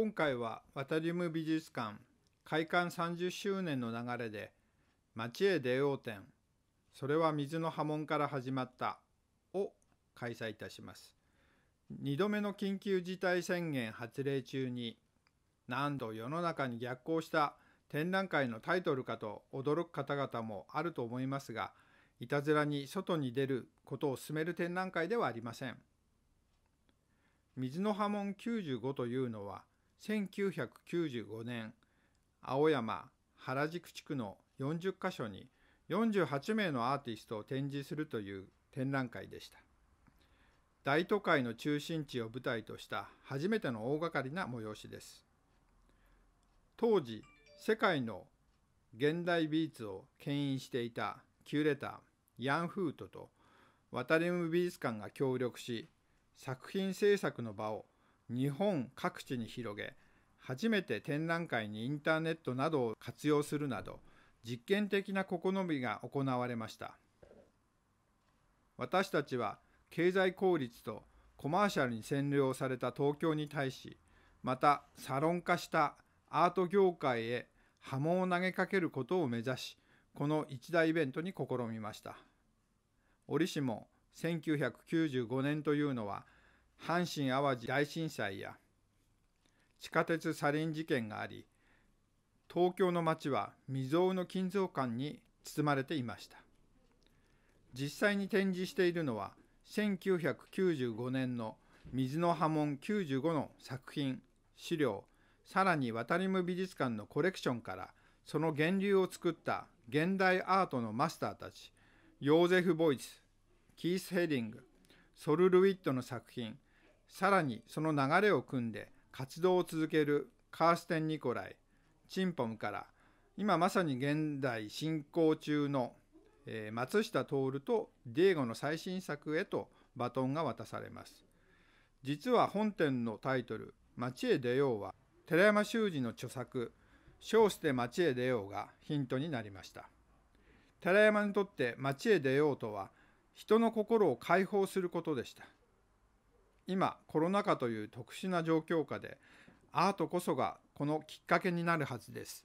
今回はワタリウム美術館開館30周年の流れで「町へ出よう展それは水の波紋から始まった」を開催いたします。2度目の緊急事態宣言発令中に何度世の中に逆行した展覧会のタイトルかと驚く方々もあると思いますがいたずらに外に出ることを勧める展覧会ではありません。水の波紋95というのは1995年、青山、原宿地区の40カ所に48名のアーティストを展示するという展覧会でした。大都会の中心地を舞台とした初めての大掛かりな催しです。当時、世界の現代美術を牽引していたキューレター、ヤン・フートとワタリム美術館が協力し、作品制作の場を日本各地に広げ初めて展覧会にインターネットなどを活用するなど実験的な試みが行われました私たちは経済効率とコマーシャルに占領された東京に対しまたサロン化したアート業界へ波紋を投げかけることを目指しこの一大イベントに試みました折しも1995年というのは阪神・淡路大震災や地下鉄サリン事件があり東京の街は未曾有の金張館に包まれていました実際に展示しているのは1995年の水の波紋95の作品資料さらに渡りむ美術館のコレクションからその源流を作った現代アートのマスターたちヨーゼフ・ボイスキース・ヘリングソル・ルウィットの作品さらにその流れを組んで活動を続けるカーステン・ニコライ、チンポムから、今まさに現代進行中の、松下徹とディエゴの最新作へとバトンが渡されます。実は本店のタイトル、街へ出ようは、寺山修司の著作、小して街へ出ようがヒントになりました。寺山にとって街へ出ようとは、人の心を解放することでした。今コロナ禍という特殊な状況下でアートこそがこのきっかけになるはずです